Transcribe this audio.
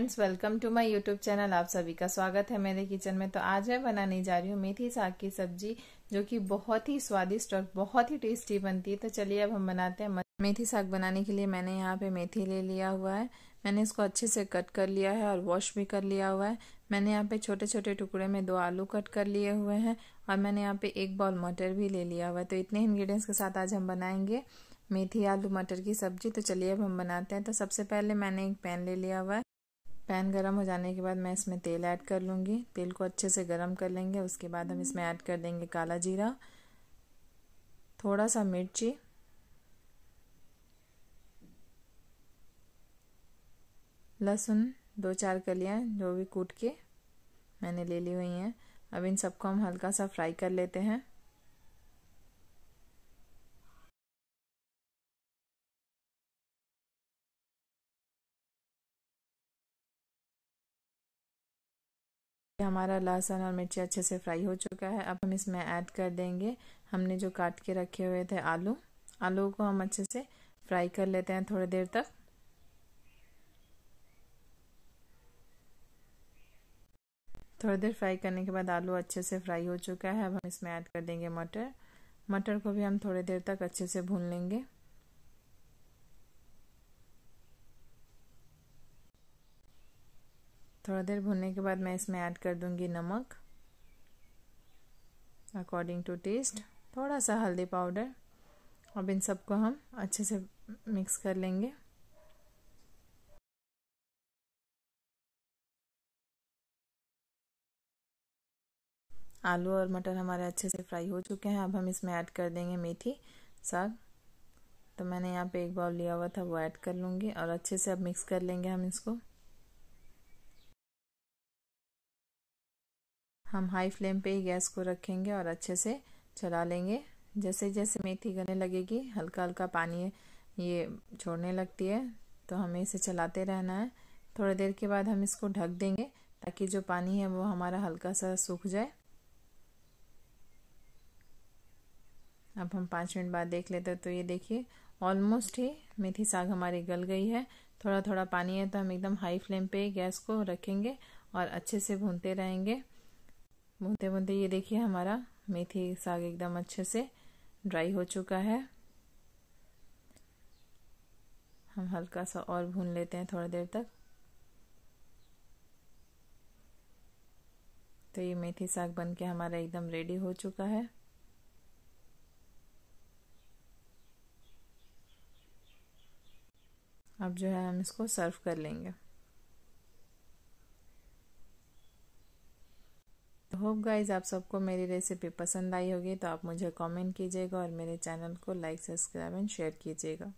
friends welcome to my YouTube channel आप सभी का स्वागत है मेरे किचन में तो आज मैं बनाने जा रही हूँ मेथी साग की सब्जी जो कि बहुत ही स्वादिष्ट और बहुत ही टेस्टी बनती है तो चलिए अब हम बनाते हैं मेथी साग बनाने के लिए मैंने यहाँ पे मेथी ले लिया हुआ है मैंने इसको अच्छे से कट कर लिया है और वॉश भी कर लिया हुआ है मैंने यहाँ पे छोटे छोटे टुकड़े में दो आलू कट कर लिए हुए हैं और मैंने यहाँ पे एक बॉल मटर भी ले लिया हुआ है तो इतने इन्ग्रीडियंट्स के साथ आज हम बनाएंगे मेथी आलू मटर की सब्जी तो चलिए अब हम बनाते हैं तो सबसे पहले मैंने एक पैन ले लिया हुआ है पैन गरम हो जाने के बाद मैं इसमें तेल ऐड कर लूँगी तेल को अच्छे से गरम कर लेंगे उसके बाद हम इसमें ऐड कर देंगे काला जीरा थोड़ा सा मिर्ची लहसुन दो चार कलियाँ जो भी कूट के मैंने ले ली हुई हैं अब इन सबको हम हल्का सा फ्राई कर लेते हैं हमारा लहसुन और मिर्ची अच्छे से फ्राई हो चुका है अब हम इसमें ऐड कर देंगे हमने जो काट के रखे हुए थे आलू आलू को हम अच्छे से फ्राई कर लेते हैं थोड़ी देर तक थोड़ी देर फ्राई करने के बाद आलू अच्छे से फ्राई हो चुका है अब हम इसमें ऐड कर देंगे मटर मटर को भी हम थोड़ी देर तक अच्छे से भून लेंगे थोड़ा देर भुनने के बाद मैं इसमें ऐड कर दूंगी नमक अकॉर्डिंग टू टेस्ट थोड़ा सा हल्दी पाउडर अब इन सबको हम अच्छे से मिक्स कर लेंगे आलू और मटर हमारे अच्छे से फ्राई हो चुके हैं अब हम इसमें ऐड कर देंगे मेथी साग तो मैंने यहाँ पे एक बाउल लिया हुआ था वो ऐड कर लूँगी और अच्छे से अब मिक्स कर लेंगे हम इसको हम हाई फ्लेम पे ही गैस को रखेंगे और अच्छे से चला लेंगे जैसे जैसे मेथी गलने लगेगी हल्का हल्का पानी ये छोड़ने लगती है तो हमें इसे चलाते रहना है थोड़ी देर के बाद हम इसको ढक देंगे ताकि जो पानी है वो हमारा हल्का सा सूख जाए अब हम पाँच मिनट बाद देख लेते हैं तो ये देखिए ऑलमोस्ट ही मेथी साग हमारी गल गई है थोड़ा थोड़ा पानी है तो हम एकदम हाई फ्लेम पे गैस को रखेंगे और अच्छे से भूनते रहेंगे बुनते बुनते ये देखिए हमारा मेथी साग एकदम अच्छे से ड्राई हो चुका है हम हल्का सा और भून लेते हैं थोड़ी देर तक तो ये मेथी साग बन के हमारा एकदम रेडी हो चुका है अब जो है हम इसको सर्व कर लेंगे होप गाइज आप सबको मेरी रेसिपी पसंद आई होगी तो आप मुझे कमेंट कीजिएगा और मेरे चैनल को लाइक सब्सक्राइब एंड शेयर कीजिएगा